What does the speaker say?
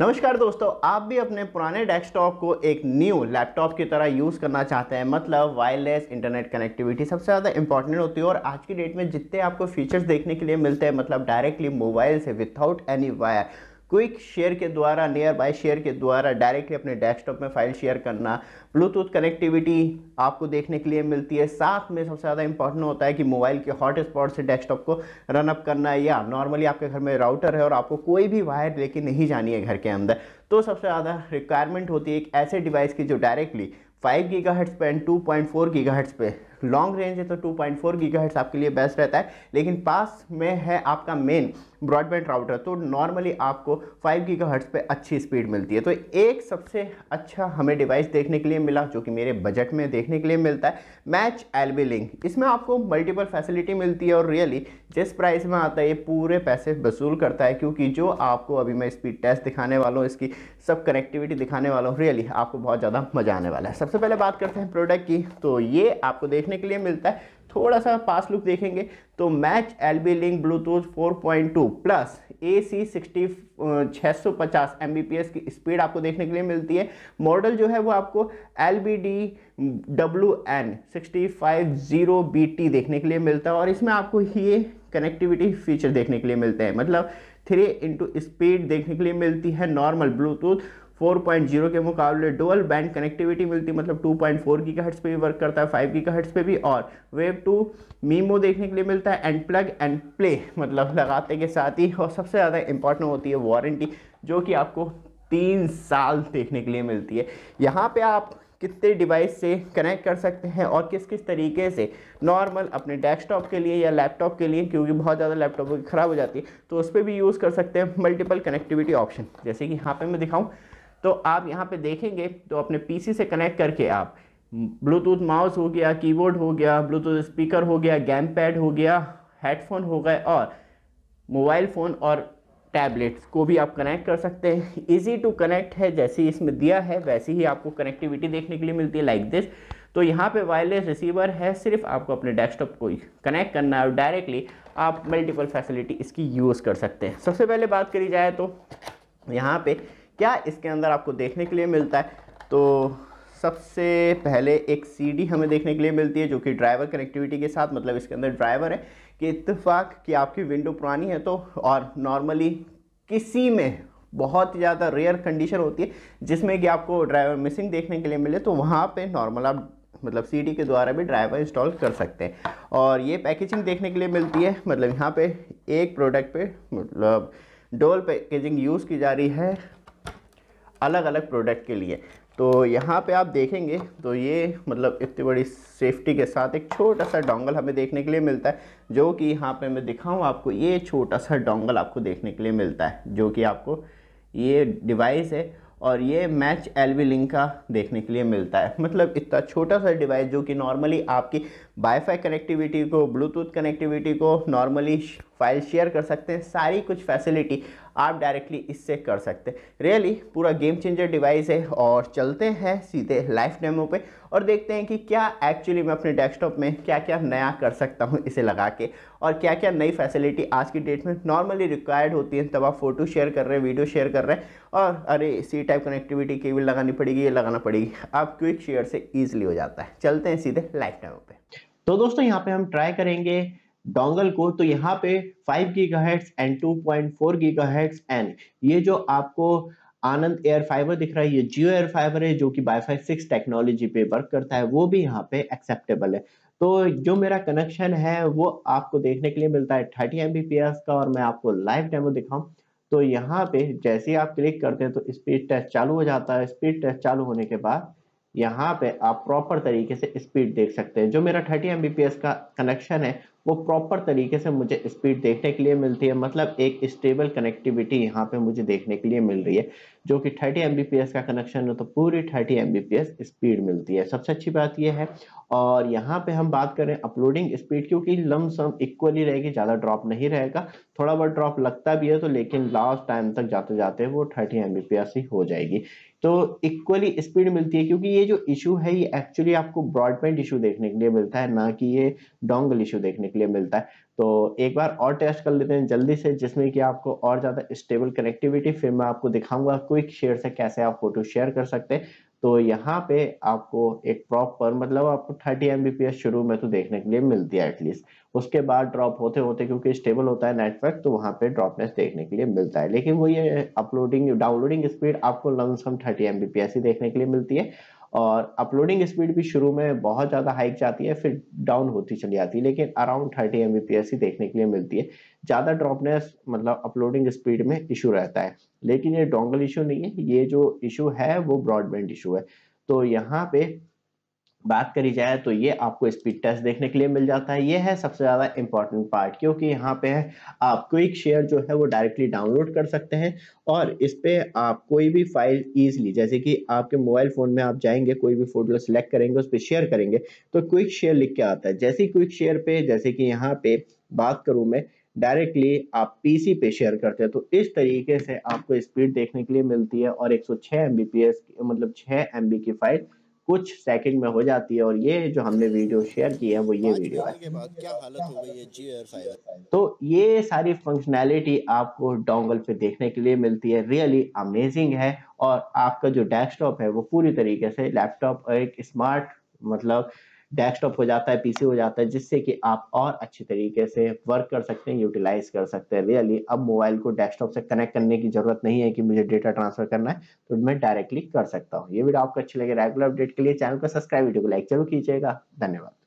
नमस्कार दोस्तों आप भी अपने पुराने डेस्कटॉप को एक न्यू लैपटॉप की तरह यूज़ करना चाहते हैं मतलब वायरलेस इंटरनेट कनेक्टिविटी सबसे ज़्यादा इंपॉर्टेंट होती है और आज की डेट में जितने आपको फीचर्स देखने के लिए मिलते हैं मतलब डायरेक्टली मोबाइल से without any wire quick share के द्वारा नियर बाय शेयर के द्वारा डायरेक्टली अपने डेस्कटॉप में फाइल शेयर करना ब्लूटूथ कनेक्टिविटी आपको देखने के लिए मिलती है साथ में सबसे ज़्यादा इंपॉर्टेंट होता है कि मोबाइल के हॉटस्पॉट से डेस्कटॉप को रनअप करना है या नॉर्मली आपके घर में राउटर है और आपको कोई भी वायर लेके नहीं जानी है घर के अंदर तो सबसे ज़्यादा रिक्वायरमेंट होती है एक ऐसे डिवाइस की जो डायरेक्टली फाइव गीगा हट्स पे and two point four gigahertz पे लॉन्ग रेंज है तो टू पॉइंट फोर आपके लिए बेस्ट रहता है लेकिन पास में है आपका मेन ब्रॉडबैंड राउटर तो नॉर्मली आपको 5 हट्स पे अच्छी स्पीड मिलती है तो एक सबसे अच्छा हमें डिवाइस देखने के लिए मिला जो कि मेरे बजट में देखने के लिए मिलता है मैच एलबी लिंक इसमें आपको मल्टीपल फैसिलिटी मिलती है और रियली जिस प्राइस में आता है ये पूरे पैसे वसूल करता है क्योंकि जो आपको अभी मैं स्पीड टेस्ट दिखाने वाला हूँ इसकी सब कनेक्टिविटी दिखाने वाला हूँ रियली आपको बहुत ज़्यादा मज़ा आने वाला है सबसे पहले बात करते हैं प्रोडक्ट की तो ये आपको देखने देखने के लिए मिलता है थोड़ा सा पास लुक देखेंगे तो मैच L B link Bluetooth 4.2 plus A C sixty छः सौ पचास एम बी पी एस की स्पीड आपको देखने के लिए मिलती है मॉडल जो है वो आपको L B D W N sixty five zero B T देखने के लिए मिलता है और इसमें आपको ये कनेक्टिविटी फीचर देखने के लिए मिलते हैं मतलब थ्री इंटू स्पीड देखने के लिए मिलती है नॉर्मल ब्लूटूथ 4.0 के मुकाबले डुअल बैंड कनेक्टिविटी मिलती मतलब 2.4 गीगाहर्ट्ज पे भी वर्क करता है 5 गीगाहर्ट्ज पे भी और वेव टू मीमो देखने के लिए मिलता है एंड प्लग एंड प्ले मतलब लगाते के साथ ही और सबसे ज़्यादा इंपॉर्टेंट होती है वारंटी जो कि आपको तीन साल देखने के लिए मिलती है यहाँ पर आप कितने डिवाइस से कनेक्ट कर सकते हैं और किस किस तरीके से नॉर्मल अपने डेस्कटॉप के लिए या लैपटॉप के लिए क्योंकि बहुत ज़्यादा लैपटॉप ख़राब हो जाती है तो उस पर भी यूज़ कर सकते हैं मल्टीपल कनेक्टिविटी ऑप्शन जैसे कि यहाँ पे मैं दिखाऊँ तो आप यहाँ पे देखेंगे तो अपने पीसी से कनेक्ट करके आप ब्लूटूथ माउस हो गया कीबोर्ड हो गया ब्लूटूथ स्पीकर हो गया गैम पैड हो गया हेडफोन हो गए और मोबाइल फ़ोन और टैबलेट्स को भी आप कनेक्ट कर सकते हैं इजी टू कनेक्ट है जैसे इसमें दिया है वैसे ही आपको कनेक्टिविटी देखने के लिए मिलती है लाइक like दिस तो यहाँ पे वायरलेस रिसीवर है सिर्फ आपको अपने डेस्कटॉप को कनेक्ट करना है और डायरेक्टली आप मल्टीपल फैसिलिटी इसकी यूज़ कर सकते हैं सबसे पहले बात करी जाए तो यहाँ पर क्या इसके अंदर आपको देखने के लिए मिलता है तो सबसे पहले एक सीडी हमें देखने के लिए मिलती है जो कि ड्राइवर कनेक्टिविटी के साथ मतलब इसके अंदर ड्राइवर है कि इतफ़ाक़ कि आपकी विंडो पुरानी है तो और नॉर्मली किसी में बहुत ज़्यादा रेयर कंडीशन होती है जिसमें कि आपको ड्राइवर मिसिंग देखने के लिए मिले तो वहाँ पे नॉर्मल आप मतलब सीडी के द्वारा भी ड्राइवर इंस्टॉल कर सकते हैं और ये पैकेजिंग देखने के लिए मिलती है मतलब यहाँ पे एक प्रोडक्ट पे मतलब डोल पैकेजिंग यूज़ की जा रही है अलग अलग प्रोडक्ट के लिए तो यहाँ पे आप देखेंगे तो ये मतलब इतनी बड़ी सेफ्टी के साथ एक छोटा सा डोंगल हमें देखने के लिए मिलता है जो कि यहाँ पे मैं दिखाऊँ आपको ये छोटा सा डोंगल आपको देखने के लिए मिलता है जो कि आपको ये डिवाइस है और ये मैच एल वी लिंक का देखने के लिए मिलता है मतलब इतना छोटा सा डिवाइस जो कि नॉर्मली आपकी वाईफाई कनेक्टिविटी को ब्लूटूथ कनेक्टिविटी को नॉर्मली फाइल शेयर कर सकते हैं सारी कुछ फैसिलिटी आप डायरेक्टली इससे कर सकते हैं रियली पूरा गेम चेंजर डिवाइस है और चलते हैं सीधे लाइफ डेमो पे और देखते हैं कि क्या एक्चुअली मैं अपने डेस्कटॉप में क्या क्या नया कर सकता हूँ इसे लगा के और क्या क्या नई फैसिलिटी आज की डेट में नॉर्मली रिक्वायर्ड होती है तब आप फोटो शेयर कर रहे हैं वीडियो शेयर कर रहे हैं और अरे सी टाइप कनेक्टिविटी केबल लगानी पड़ेगी ये लगाना पड़ेगी आप क्विक शेयर से ईजिली हो जाता है चलते हैं सीधे लाइफ डेमो पर तो दोस्तों यहाँ पे हम ट्राई करेंगे डोंगल को तो यहाँ पे 5 गीगाहर्ट्ज एंड 2.4 गीगाहर्ट्ज एंड ये जो आपको आनंद एयर फाइबर दिख रहा है ये जियो एयर फाइबर है जो कि वाईफाई सिक्स टेक्नोलॉजी पे वर्क करता है वो भी यहाँ पे एक्सेप्टेबल है तो जो मेरा कनेक्शन है वो आपको देखने के लिए मिलता है थर्टी एम का और मैं आपको लाइव डेमो दिखाऊँ तो यहाँ पे जैसे ही आप क्लिक करते हैं तो स्पीड टेस्ट चालू हो जाता है स्पीड टेस्ट चालू होने के बाद यहाँ पे आप प्रॉपर तरीके से स्पीड देख सकते हैं जो मेरा 30 एमबीपीएस का कनेक्शन है वो प्रॉपर तरीके से मुझे स्पीड देखने के लिए मिलती है मतलब एक स्टेबल कनेक्टिविटी यहाँ पे मुझे देखने के लिए मिल रही है जो कि 30 एमबीपीएस का कनेक्शन है तो पूरी 30 एमबीपीएस स्पीड मिलती है सबसे अच्छी बात यह है और यहाँ पे हम बात करें अपलोडिंग स्पीड क्योंकि लम सम इक्वली रहेगी ज़्यादा ड्रॉप नहीं रहेगा थोड़ा बहुत ड्रॉप लगता भी है तो लेकिन लास्ट टाइम तक जाते जाते वो थर्टी एम ही हो जाएगी तो इक्वली स्पीड मिलती है क्योंकि ये जो इशू है ये एक्चुअली आपको ब्रॉडबैंड इशू देखने के लिए मिलता है ना कि ये डोंगल इशू देखने के लिए मिलता है तो एक बार और टेस्ट कर लेते हैं जल्दी से जिसमें कि आपको और ज़्यादा स्टेबल कनेक्टिविटी फिर मैं आपको दिखाऊंगा क्विक शेयर से कैसे आप फोटो शेयर कर सकते हैं तो यहाँ पे आपको एक प्रॉपर मतलब आपको 30 एम शुरू में तो देखने के लिए मिलती है एटलीस्ट उसके बाद ड्रॉप होते होते क्योंकि स्टेबल होता है नेटवर्क तो वहाँ पे ड्रॉपनेस देखने के लिए मिलता है लेकिन वो ये अपलोडिंग डाउनलोडिंग स्पीड आपको लमसम 30 एम ही देखने के लिए मिलती है और अपलोडिंग स्पीड भी शुरू में बहुत ज़्यादा हाइक जाती है फिर डाउन होती चली जाती है लेकिन अराउंड थर्टी एम ही देखने के लिए मिलती है ज़्यादा ड्रॉपनेस मतलब अपलोडिंग स्पीड में इशू रहता है लेकिन ये डोंगल इशू नहीं है ये जो इशू है वो ब्रॉडबैंड इशू है तो यहाँ पे बात करी जाए तो ये आपको स्पीड टेस्ट देखने के लिए मिल जाता है ये है सबसे ज़्यादा इंपॉर्टेंट पार्ट क्योंकि यहाँ पे है आप क्विक शेयर जो है वो डायरेक्टली डाउनलोड कर सकते हैं और इस पर आप कोई भी फाइल ईजिली जैसे कि आपके मोबाइल फ़ोन में आप जाएंगे कोई भी फोटो सेलेक्ट करेंगे उस पर शेयर करेंगे तो क्विक शेयर लिख के आता है जैसे क्विक शेयर पे जैसे कि यहाँ पे बात करूँ मैं डायरेक्टली आप पीसी पे शेयर करते हैं तो इस तरीके से आपको स्पीड देखने के लिए मिलती है और 106 सौ मतलब 6 एम की फाइल कुछ सेकंड में हो जाती है और ये जो हमने वीडियो शेयर की है वो ये वीडियो है क्या हालत हो है तो ये सारी फंक्शनैलिटी आपको डोंगल पे देखने के लिए मिलती है रियली अमेजिंग है और आपका जो डेस्कटॉप है वो पूरी तरीके से लैपटॉप एक स्मार्ट मतलब डेस्कटॉप हो जाता है पीसी हो जाता है जिससे कि आप और अच्छे तरीके से वर्क कर सकते हैं यूटिलाइज कर सकते हैं रियली अब मोबाइल को डेस्कटॉप से कनेक्ट करने की जरूरत नहीं है कि मुझे डेटा ट्रांसफर करना है तो मैं डायरेक्टली कर सकता हूँ ये वीडियो आपको अच्छी लगे रेगुलर अपडेट के लिए चैनल को सब्सक्राइब वीडियो को लाइक जरूर कीजिएगा धन्यवाद